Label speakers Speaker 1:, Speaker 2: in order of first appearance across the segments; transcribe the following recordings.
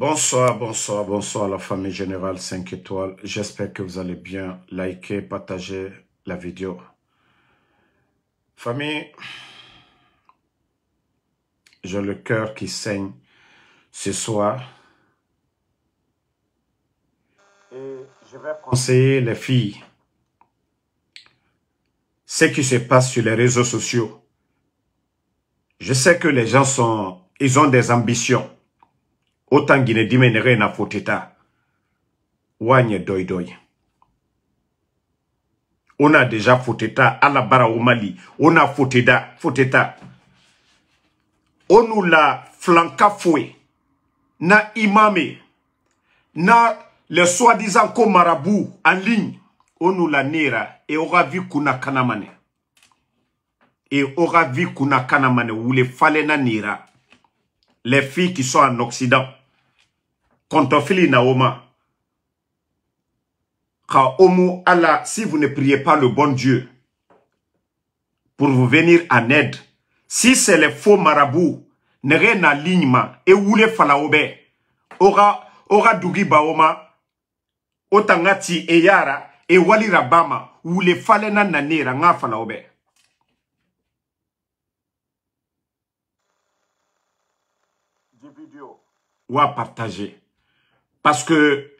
Speaker 1: Bonsoir, bonsoir, bonsoir la famille générale 5 étoiles. J'espère que vous allez bien. liker, partager la vidéo. Famille, j'ai le cœur qui saigne ce soir. Et je vais conseiller les filles. Ce qui se passe sur les réseaux sociaux. Je sais que les gens sont, ils ont des ambitions otangine dime nere na foteta wanye doi doi on a déjà Foteta à la barre au Mali. On a Foteta, Foteta. On nous l'a flanca foué. Na imamé. Na le soi-disant komarabou en ligne. On nous l'a nera. Et aura vu kuna kanamane. Et aura vu kuna kanamane. Ou les falena nera. Les filles qui sont en Occident. Kontofili Naoma. Omu Allah, si vous ne priez pas le bon Dieu pour vous venir en aide, si c'est les faux marabouts, nere na ligma et wule falaobe, aura, aura dugi baoma, otangati eyara yara e wali rabama, wule falena nanera nga falaobe. Ou à partager. parce que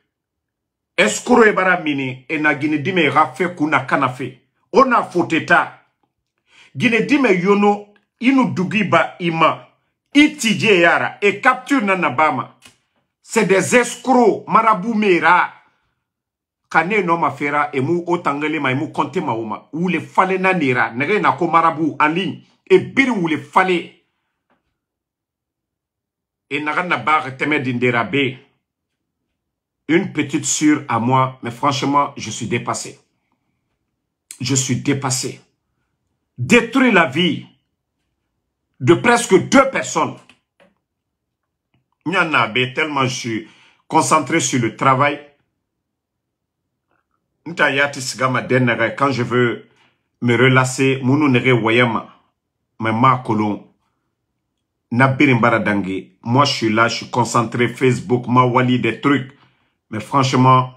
Speaker 1: escro e bara mini e na gine dime e ga fe kuna kana fe o na foteta gine dime yono inu dugiba ima itije yara e capture na nabama c'est des escrocs marabu mera kane no mafera e mu otangele ma e mu konte ma uma wule fale na nera nege na ko marabu en ligne e biri wule fale e naga na baga teme dindera be une petite sûre à moi, mais franchement, je suis dépassé. Je suis dépassé. Détruire la vie de presque deux personnes. mais tellement je suis concentré sur le travail. Quand je veux me relâcher, moi je suis là, je suis concentré Facebook, ma wali des trucs. Mais franchement,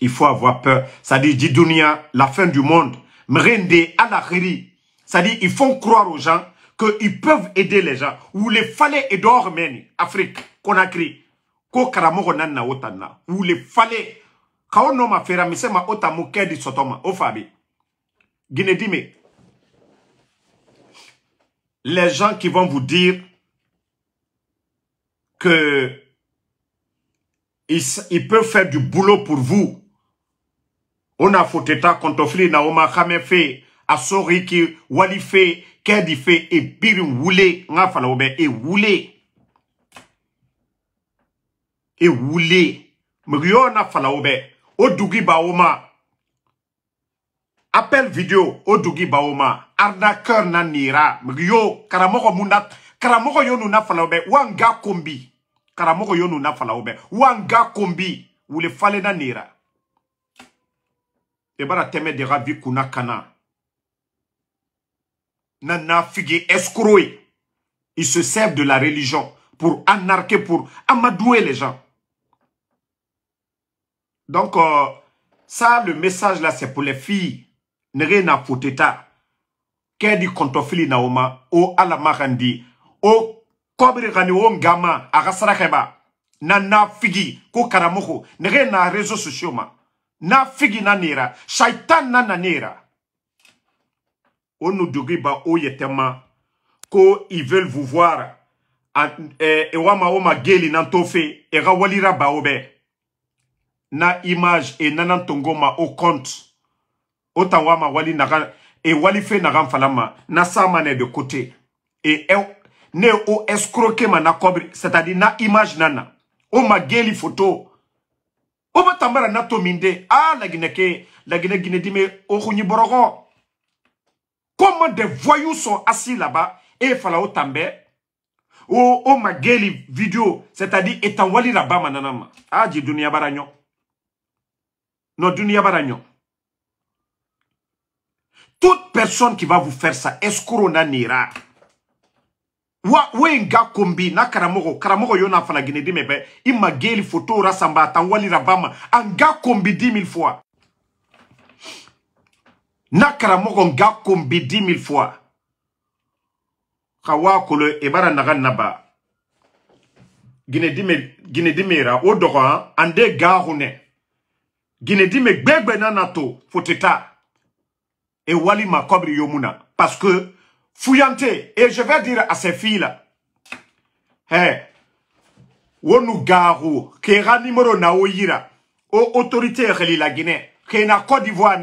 Speaker 1: il faut avoir peur. Ça dit, Jidounia, la fin du monde. Mrende, Alakhiri. Ça dit, ils font croire aux gens qu'ils peuvent aider les gens. Ou les fallait Edouard dehors, Afrique, Conakry. Ko on a fait Ou les fallait. m'a fait ma fera, misema otamu kedi sotoma. fabi Guinée dime. Les gens qui vont vous dire que il, peut faire du boulot pour vous. On a fauté na oma xamɛ fe asɔri ke wali fe kɛdi fe ebiri wule nga fala e Woule. E ewule na fala o ba appel video Odougi dugi ba o arnaqueur na nira mɛgiyɔ karamoko mun na yonu na fala kombi karamɔgɔ yonu na nafala ube. bɛ wanga kombi wule na nira Ebara bara de ravi kunakana. kana na nafigi escroc il se sert de la religion pour anarquer pour amadouer les gens donc euh, ça le message là c'est pour les filles ne rien à foutre ta kɛ di kɔntɔfili na o ma o ala o kɔbiri gani o ngama a ka sarakɛba na n'a figi ko karamɔgɔ nɛgɛ n'a rezo sosiyo ma n'a figi na nera shaitan na na nera o nudugiba o yɛtɛma ko ils veulent vous voir e eh, wama o ma geli nan to fe e ga walira ba o bɛ na image e nanan tongo ma o compte o tan wama wali naga e wali fe nagan fala ma na sa ma nɛ de côté e eh, ne o escroquer mana kobri c'est-à-dire na image nana o mageli photo o tambara na to minde ah, la la la lagine gine me o khunyi borogo comment des voyous sont assis là-bas et fala o tambe o o mageli vidéo c'est-à-dire etan wali là-bas mananama ah di dunia baranyo no dunia baranyo toute personne qui va vous faire ça escroc nanira wa wenga kombi na karamogo karamogo yona fana gine dime be ima geli foto rasamba tawali rabama anga kombi 10000 fois na karamogo nga kombi 10000 fois kawa kolo ibara e naga naba gine dime gine dime ra o dogo ande ga hune gine dime gbegbe na nato foteta e wali makobri yomuna parce que Fouyante Et je vais dire à ces filles-là, hey, Wonugaru, Kera numéro oyira, aux autorités de la Guinée, Kena Côte d'Ivoire,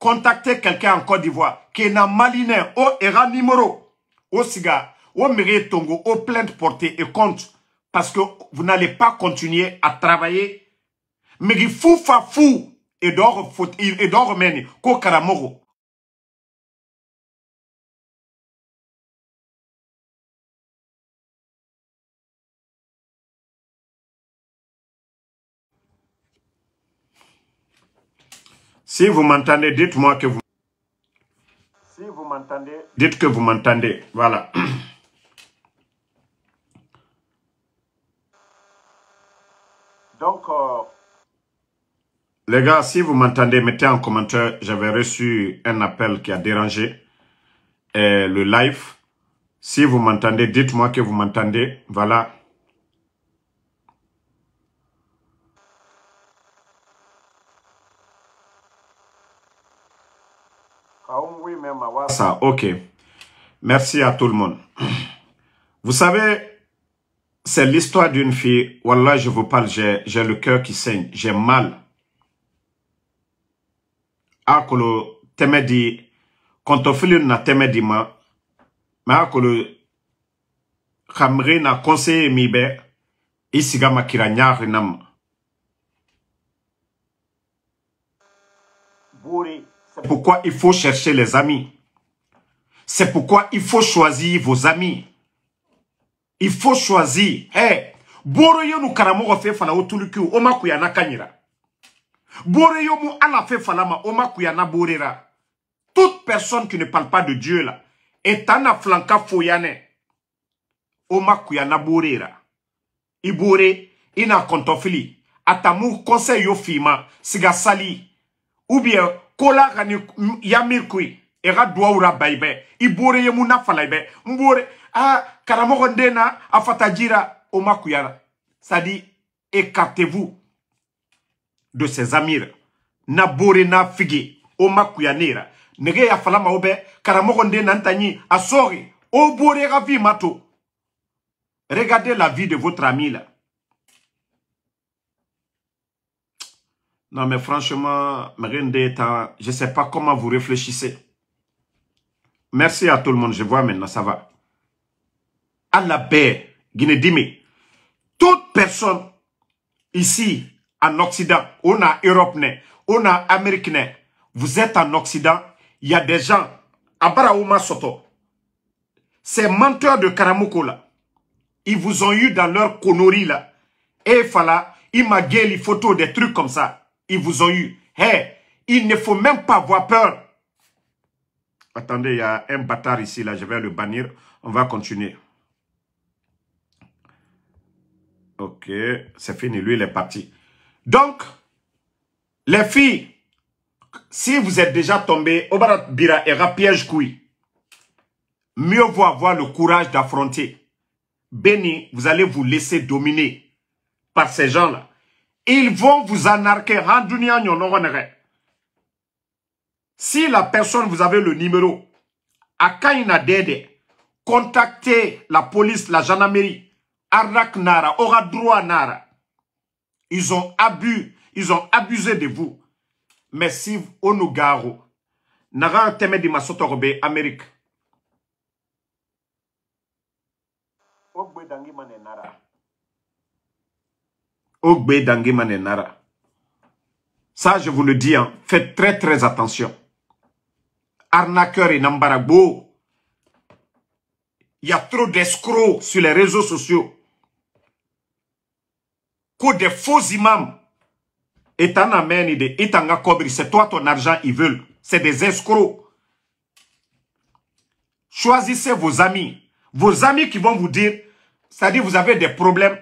Speaker 1: contactez quelqu'un en Côte d'Ivoire, na Maliné, au Era numéro, au Siga, au Méré Tongo, aux plaintes portées et compte, parce que vous n'allez pas continuer à travailler. Mais fou fa il et d'or mène ko Si vous m'entendez, dites-moi que vous... Si vous m'entendez, dites que vous m'entendez. Voilà. Donc... Euh, Les gars, si vous m'entendez, mettez en commentaire. J'avais reçu un appel qui a dérangé euh, le live. Si vous m'entendez, dites-moi que vous m'entendez. Voilà. ça. OK. Merci à tout le monde. Vous savez, c'est l'histoire d'une fille. Wallah, je vous parle, j'ai le cœur qui saigne. J'ai mal. Akolo temedi, kontofili na temedi ma, ma akolo Kamrina na conseiller mibe, isiga makira nyari nam. Pourquoi il faut chercher les amis c'est pourquoi il faut choisir vos amis. Il faut choisir. Hey, boroyo nu karamogo fe fana otuluki oma kuyana kanyira. yo mu ala fe falama oma kuyana borera. Toute personne qui ne parle pas de Dieu là est en afflanca foyane. Oma kuyana borera. Ibore ina kontofili. Atamu conseil yo fima sigasali. Ou bien kola yamir kui e ka duwawura baibɛ i bore ye mun na falaibɛ n bore a karamɔgɔ den na a sadi écartez-vous de ses amis? na bore na fige o ma nege ya falama obe bɛ karamɔgɔ den na n taɲi a sɔri vie regardez la vie de votre ami là Non, mais franchement, je ne sais pas comment vous réfléchissez. Merci à tout le monde. Je vois maintenant, ça va. À la paix, Guinée-Dimé. Toute personne ici, en Occident, on a Europe, on a Amérique, vous êtes en Occident, il y a des gens, Soto, ces menteurs de Karamoko ils vous ont eu dans leur connerie là. Et voilà, ils m'a les photos, des trucs comme ça. Ils vous ont eu. il ne faut même pas avoir peur Attendez, il y a un bâtard ici, là, je vais le bannir. On va continuer. Ok, c'est fini, lui, il est parti. Donc, les filles, si vous êtes déjà tombé, Obarat Bira et piège couille. Mieux vaut avoir le courage d'affronter. Béni, vous allez vous laisser dominer par ces gens-là. Ils vont vous anarquer. Si la personne, vous avez le numéro, Akainadede, contactez la police, la gendarmerie, Arak Nara, Oradroa Nara. Ils ont abus, ils ont abusé de vous. Merci si Onugaro, Nara Teme de Amérique. Ogbe Dangimane Nara. Ogbe Dangimane Nara. Ça, je vous le dis, hein, faites très très attention arnaqueurs et Nambarabo. Il y a trop d'escrocs sur les réseaux sociaux. Que des faux imams. Et t'en c'est toi ton argent, ils veulent. C'est des escrocs. Choisissez vos amis. Vos amis qui vont vous dire, c'est-à-dire vous avez des problèmes.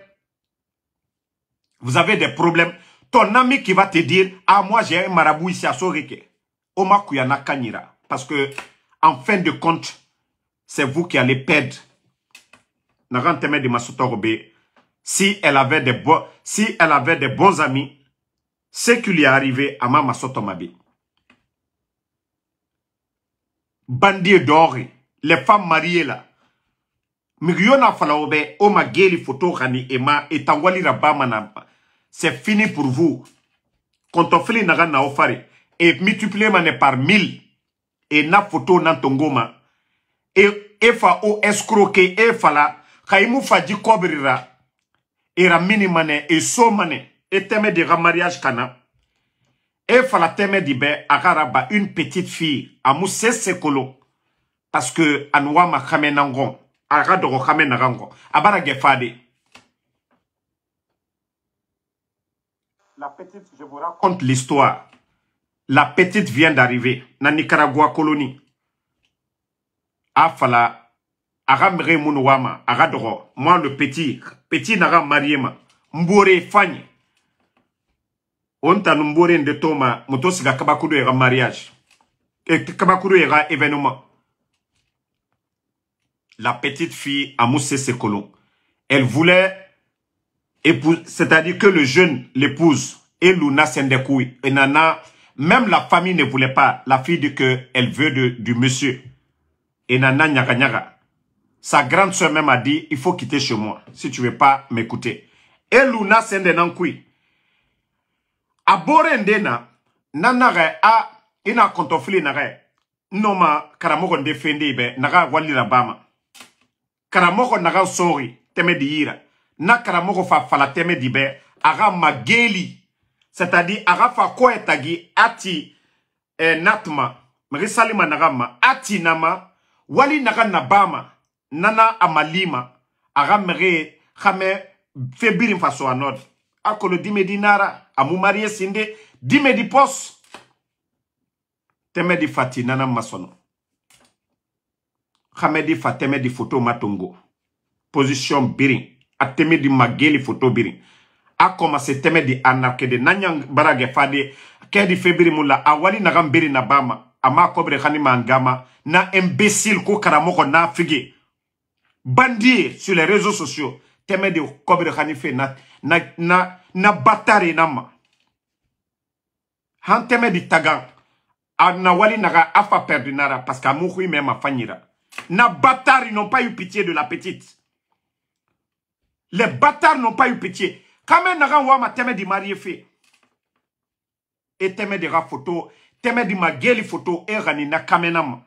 Speaker 1: Vous avez des problèmes. Ton ami qui va te dire, ah moi j'ai un marabout ici à Sorike. Oma Kuyana Kanira. Parce que, en fin de compte, c'est vous qui allez perdre. Si elle avait des bons, si elle avait des bons amis, ce qu'il lui est arrivé à ma Sotomabe. Bandit doré, les femmes mariées là. Miliona falaobe, oma geli photo rani ema etangwali rabama C'est fini pour vous. Quand on fait les naga et multiplié mané par mille e na photo na tongoma e, e, fa o escroqué e fala kaimu e faji kobrira era mini e so e de ka mariage kana e fala di a une petite fille a mu parce que anwa ma khamenangon na ngɔn a abara gefade La petite, je vous raconte l'histoire. La petite vient d'arriver na Nicaragua colonie. Afala, fala aga mre Moi le petit, petit naga mariema. Mbore fany. Onta tan mbore de toma motosiga kabakuru era mariage. Et eh, kabakuru era événement. La petite fille ses colons. elle voulait épouser, c'est-à-dire que le jeune l'épouse, Eluna Sendekoui, et Nana même la famille ne voulait pas. La fille dit elle veut de, du monsieur. Et Nana Nyaga Sa grande soeur même a dit, il faut quitter chez moi si tu veux pas m'écouter. Et Luna Sendenankui. A nana Nanare a ina kontofili re. Noma karamoko ndefende ibe naga wali labama. Karamoko naga sori teme diira. Na karamoko fa fala teme be. Aga mageli. c'est-à-dire arafa ko etagi ati eh, natma marisalima nagama ati nama wali naga nabama nana amalima aga mere xame febirin faso anod akolo dime di nara amu marie sinde dime di pos teme di fati nana masono xame di fa teme di foto matongo position birin a teme di mageli foto birin a commencé tɛmɛ de a de n'anyang barage fade kedi febiri mula a wali naga na bama ama kobre khani mangama na imbécile ko karamoko na figé Bandi sur les réseaux sociaux Teme de kobre khani fe na na na, na batare na han tɛmɛ tagan a wali naga afa perdu nara parce que a mu même na batare n'ont pas eu pitié de la petite les bâtards n'ont pas eu pitié kame naga wama teme di marié fe e teme de ra photo teme di mageli photo e rani na kame nama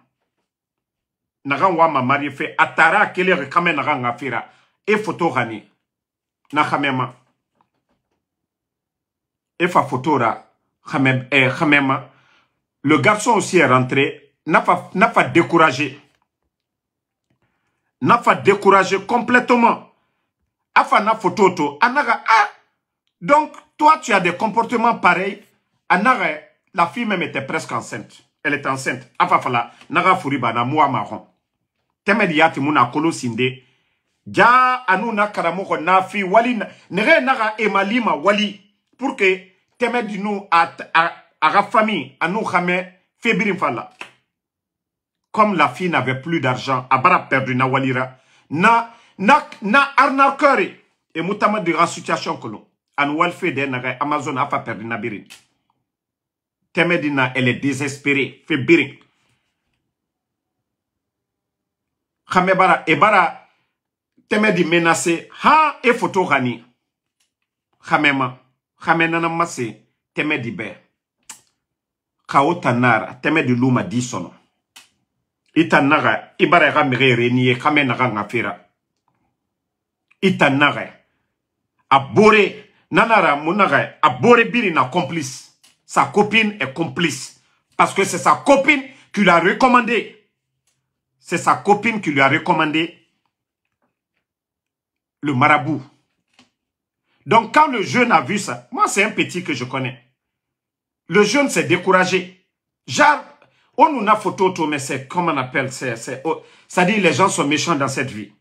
Speaker 1: naga wama marié fe atara kele re kame naga ngafira e photo rani na khamema e fa photo ra khamem eh, le garçon aussi est rentré n'a pas n'a découragé n'a pas découragé complètement afana fototo anaga ah donc toi tu as des comportements pareils anaga la fille même était presque enceinte elle est enceinte afafala naga furiba na moi marron temedi yati muna kolo sinde ja anu na karamoko na fi wali nere naga emalima wali pour que temedi nous a a famille anu kame febirin fala comme la fille n'avait plus d'argent abara perdu na walira na na, na arnaqueur ye e mu tama dira situation kolo ani walife de naga amazon afa perdi na birin tɛmɛ di na elle est désespérée fe birin xame bara e bara tɛmɛ di menacé ha e photo xani xamema xame nana mase tɛmɛ di bɛɛ xa wo tannara tɛmɛ di luma di sɔnɔ i tannaxa i e bara i e xa mexe reni ye xame naxa ŋa fera ita A abore nanara abore n'a complice sa copine est complice parce que c'est sa copine qui lui a recommandé c'est sa copine qui lui a recommandé le marabout. Donc quand le jeune a vu ça, moi c'est un petit que je connais. Le jeune s'est découragé. Genre, on nous a photo, mais c'est comme on appelle, c'est, ça oh, dit les gens sont méchants dans cette vie.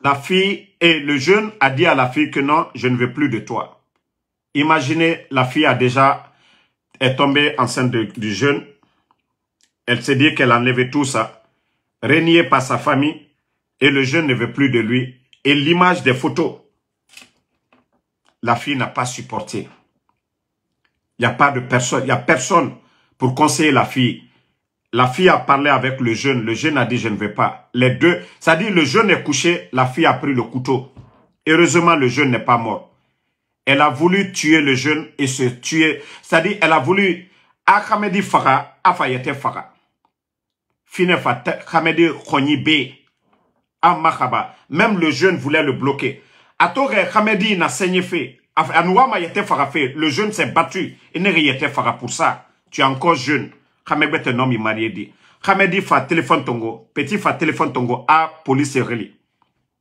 Speaker 1: la fille et le jeune a dit à la fille que non, je ne veux plus de toi. Imaginez, la fille a déjà est tombée enceinte du jeune. Elle s'est dit qu'elle enlevait tout ça, Régné par sa famille, et le jeune ne veut plus de lui. Et l'image des photos, la fille n'a pas supporté. Il n'y a pas de personne, il n'y a personne pour conseiller la fille. La fille a parlé avec le jeune. Le jeune a dit, je ne vais pas. Les deux, ça dit, le jeune est couché. La fille a pris le couteau. Heureusement, le jeune n'est pas mort. Elle a voulu tuer le jeune et se tuer. Ça dit, elle a voulu Khamedi Farah, Afayete Farah. Finefa Khamedi Khoni B. Amakaba. Même le jeune voulait le bloquer. Atore Khamedi a saigné fait. Anouama Yete fait. Le jeune s'est battu. Il n'est rien fait pour ça. Tu es encore jeune. Khamegbe nom Marie mariedi dit. di fa téléphone tongo. Petit fa téléphone tongo a police reli.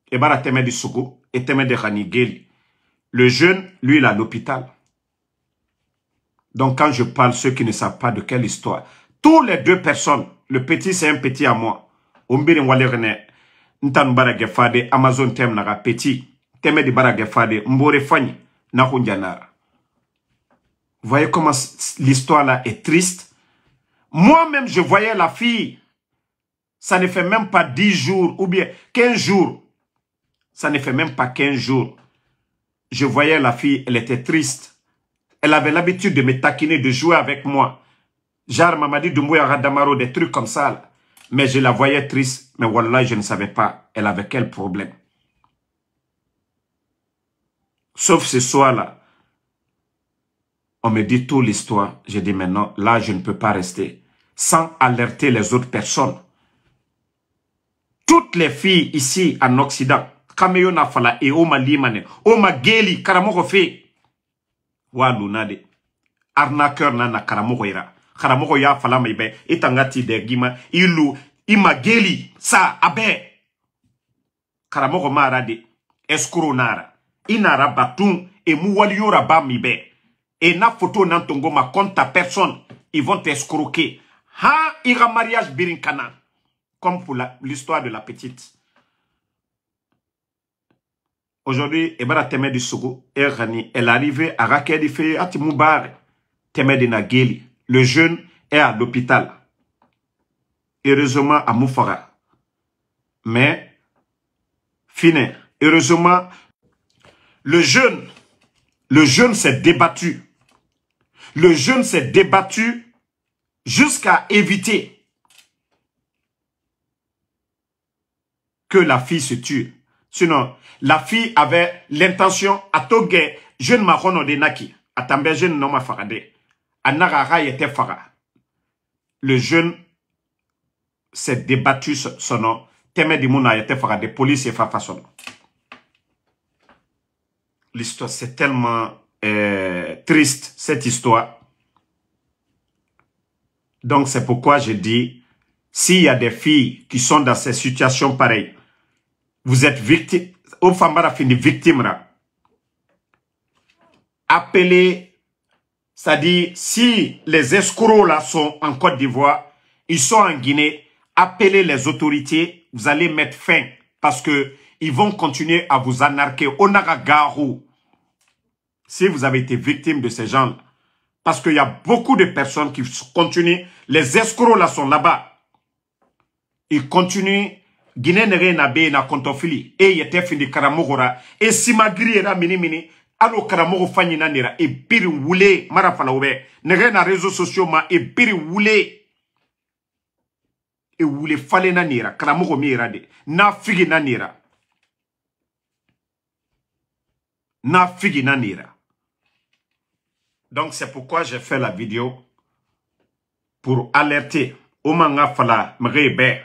Speaker 1: Et bara teme di soukou. E teme de Khanigeli. Le jeune, lui, il est à l'hôpital. Donc quand je parle, ceux qui ne savent pas de quelle histoire. Tous les deux personnes, le petit c'est un petit à moi. Ombiri Walerene. Ntan barage fade Amazon temna naga petit. Teme di barage fade mbore fani. Vous voyez comment l'histoire là est triste moi-même, je voyais la fille. Ça ne fait même pas 10 jours ou bien 15 jours. Ça ne fait même pas 15 jours. Je voyais la fille, elle était triste. Elle avait l'habitude de me taquiner, de jouer avec moi. Genre Mamadi Doumbouya Radamaro, des trucs comme ça. Mais je la voyais triste. Mais voilà, je ne savais pas. Elle avait quel problème. Sauf ce soir-là. On me dit toute l'histoire. J'ai dit maintenant, là, je ne peux pas rester sans alerter les autres personnes. Toutes les filles ici en Occident, Kameyona fala et oma limane, oma geli, karamoko fe. Wa lunade. Arnaqueur nana na karamoko ira. Karamoko ya fala et itangati de gima, ilu, imageli geli, sa, abe. Karamoko marade, Escro nara. Inara batun, et waliyora ba mibe et na photo nan ma compte ta personne ils vont t'escroquer ha ira mariage birinkana comme pour l'histoire de la petite aujourd'hui ebara est du sogo erani elle arrivée à rakedi à Timoubar. teme de nageli le jeune est à l'hôpital heureusement à Moufara mais fine heureusement le jeune le jeune s'est débattu le jeune s'est débattu jusqu'à éviter que la fille se tue. Sinon, la fille avait l'intention à Togué, jeune marron de Naki, à També, jeune nom à à Narara était Farah. Le jeune s'est débattu son nom, Temé de Mouna était Faradé, police et Fafa son L'histoire, c'est tellement euh, triste, cette histoire. Donc c'est pourquoi je dis, s'il y a des filles qui sont dans ces situations pareilles, vous êtes victime, au a fini victime Appelez, c'est-à-dire si les escrocs là sont en Côte d'Ivoire, ils sont en Guinée, appelez les autorités, vous allez mettre fin parce que ils vont continuer à vous anarquer. Onagagarou, si vous avez été victime de ces gens-là. Parce qu'il y a beaucoup de personnes qui continuent. Les escrocs là sont là-bas. Ils continuent. Guinée n'a na à na kontofili. il était fini karamogora. ma gri era mini mini. Alo karamogo fanyi et Et biri wule. Marafala ube. N'y na réseaux sociaux ma. et biri wule. Et woulé fale nanira. Karamogo mi era de. Na figi nanira. Na figi nanira. Donc c'est pourquoi j'ai fait la vidéo pour alerter Omanga Fala Mrebe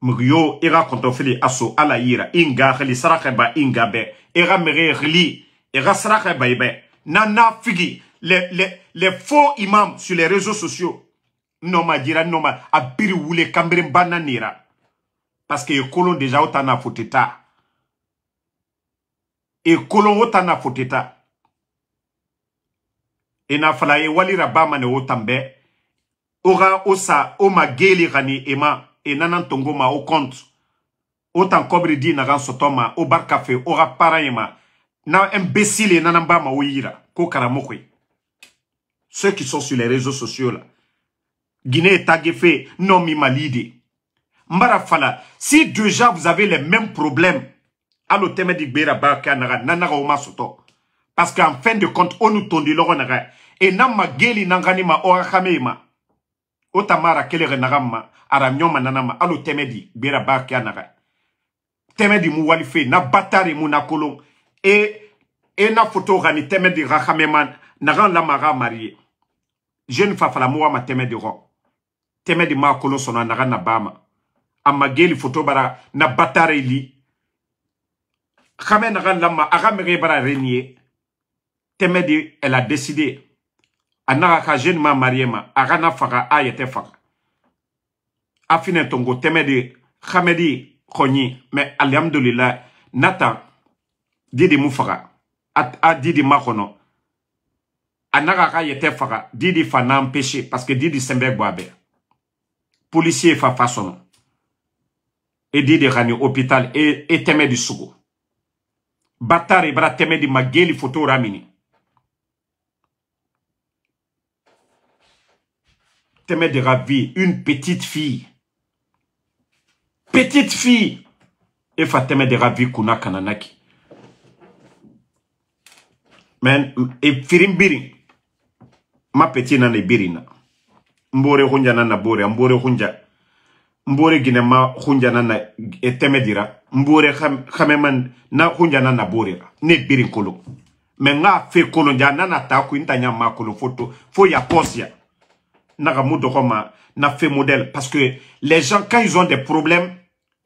Speaker 1: Mrio Ira Kontofili Aso ira. Inga Khali Sarakeba Inga Be Ira Mre Khali Ira Sarakeba Ibe Nana Figi les, les, les faux imams sur les réseaux sociaux Noma Dira Noma Abiri Wule kambere Bananira parce que Ekolon déjà otana na faute état otana autant na inafala e wali rabama ne otambe ora osa o mageli rani ema et nanan tongoma o compte otan kobri di na sotoma o bar café ora parayema na imbécile nanan bama ma yira ko karamoko ceux qui sont sur les réseaux sociaux là Guinée est non mi malide mbara fala si déjà vous avez les mêmes problèmes à l'automne di gbera ba ka nanaga o ma soto parce qu'en fin de compte on nous tondit logo enam mageli nanganima orakamema otamara kelere nagamma ara nyoma nanama alo temedi bera baki anaga temedi mu walife na batari mu nakolo e e na foto gani temedi rakamema nagan lama ga marié jeune fafala mu wama temedi ro temedi ma kolo sona naga na bama amma geli foto bara na batari li xame nagan lama aga mere bara renier temedi elle a décidé a n'a ka ma mariema ma a faga a mais tongo temedi de nata didi Mufara, a didi Makono. Anara a ka didi fa parce que didi sembe gbɔ policier fa fa e didi hôpital et e di batari bra temedi di photo Ramini. Temet de Ravi, une petite fille. Petite fille. Et Fatemet de Ravi Kuna Kananaki. Men, et Firimbirin. Ma petit nan e birina. Mbore hunja nana bore, mbore hunja. Mbore gine ma hunja nana e temedira. Mbore khameman na hunja nana borera. Ne birin kolo. Men nga fe kolonja nana taku inta nyama kolo foto. Fo ya posia. n'a fait modèle. Parce que les gens, quand ils ont des problèmes,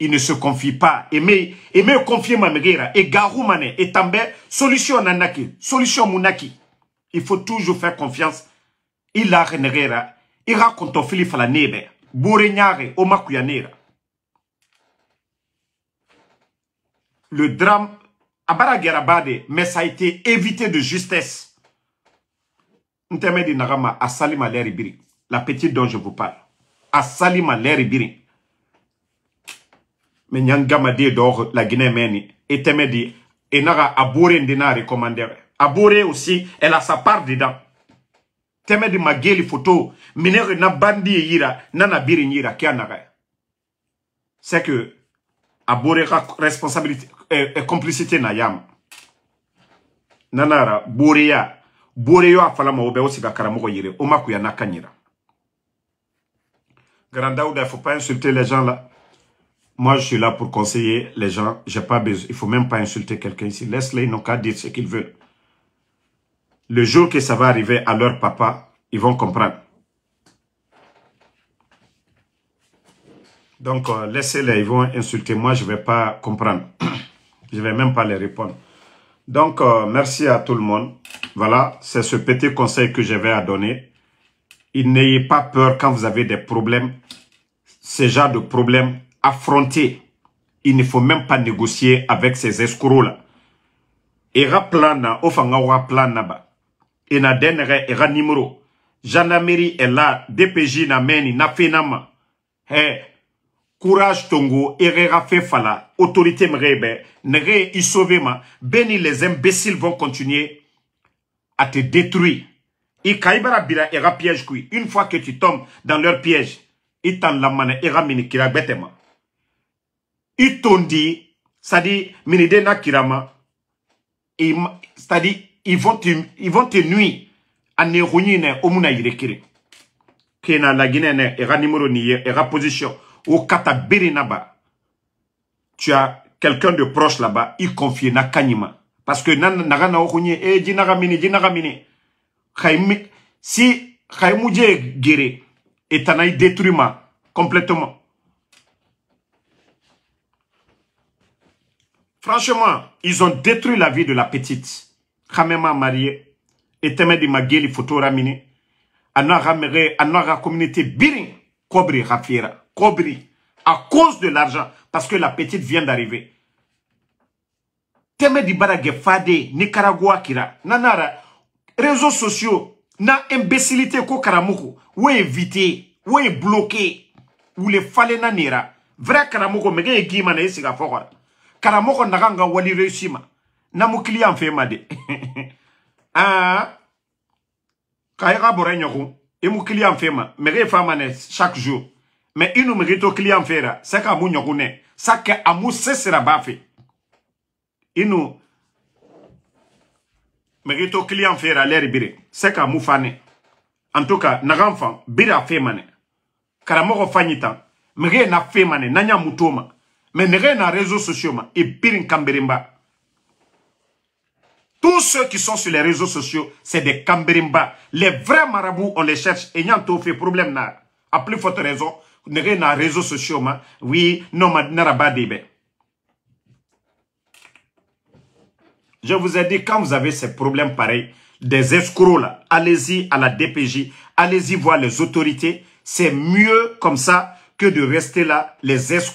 Speaker 1: ils ne se confient pas. Et mais, et mais confier megera et Garoumane et Tambe, solution Nanaki, solution Mounaki. Il faut toujours faire confiance. Il a renegera, il raconte au Philippe la Nebe, Bouregnare, Omakuyanera. Le drame, à baraguerabade mais ça a été évité de justesse la petite dont je vous parle, à Salima biri. Mais dit d'or la Guinée meni, et dit, et aboure Abore ndina recommandé. Abore aussi, elle a sa part dedans. ma Mageli photo, miner na bandi e yira, nana biri yira, kia naga. C'est que Abore responsabilité, euh, et complicité na yam. Nanara, Boreya, bourré a falama obe aussi ga karamogo yire, omakuya nakanyira. Grand il ne faut pas insulter les gens là. Moi, je suis là pour conseiller les gens. J'ai pas besoin. Il faut même pas insulter quelqu'un ici. Laisse-les, ils n'ont qu'à dire ce qu'ils veulent. Le jour que ça va arriver à leur papa, ils vont comprendre. Donc, euh, laissez-les, ils vont insulter. Moi, je ne vais pas comprendre. je ne vais même pas les répondre. Donc, euh, merci à tout le monde. Voilà, c'est ce petit conseil que je vais à donner. Et n'ayez pas peur quand vous avez des problèmes, ce genre de problèmes, affrontez. Il ne faut même pas négocier avec ces escrocs-là. Ira plana, ofangawa Et na denre, denere, ira nimero. Janameri est là, DPJ na meni, na finama. Hey, courage tongo, erera fefala, autorité mrebe, sauver isovema. Beni les imbéciles vont continuer à te détruire ikaibara bila piège kui une fois que tu tombes dans leur piège itan lamana era mini kira betema itondi c'est-à-dire minide na kirama c'est-à-dire ils vont te, ils vont te nuire à ne omuna au muna kena la guinée ira numéro ni ira position au kata berinaba tu as quelqu'un de proche là-bas il confie na kanima parce que nan nagana na ruiner e eh, dinaga mini dinaga mini si Khaïmoudje est guéri, et Tanaï détruit complètement. Franchement, ils ont détruit la vie de la petite. Khamema marié et di Mageli photo ramine. Anara Mere, la communauté Biring, Kobri Rafira, Kobri, à cause de l'argent, parce que la petite vient d'arriver. di baragé Fade, Nicaragua Kira, Nanara, réseaux sociaux na imbécilité ko karamoko wo invité wo bloqué wule falena nera vrai karamoko mege gima na isiga fokora karamoko nakanga wali reussima na mu client fe made ah kay ka bora nyoko e mu client fe ma mege fa mane chaque jour mais inu mege to client fera saka mu nyoko ne saka amu sesera bafe inu Mais un client fera biré. bire seka moufane en tout cas n'a fan bira femane karamogo fanyita mege na femane nanya mutoma Mais nege na réseaux sociaux ma et pire kamberimba tous ceux qui sont sur les réseaux sociaux c'est des kamberimba les vrais marabouts on les cherche et ont fait problème na à plus forte raison nege na réseaux sociaux ma oui no ma narabadebe Je vous ai dit, quand vous avez ces problèmes pareils, des escrocs là, allez-y à la DPJ, allez-y voir les autorités. C'est mieux comme ça que de rester là, les escrocs.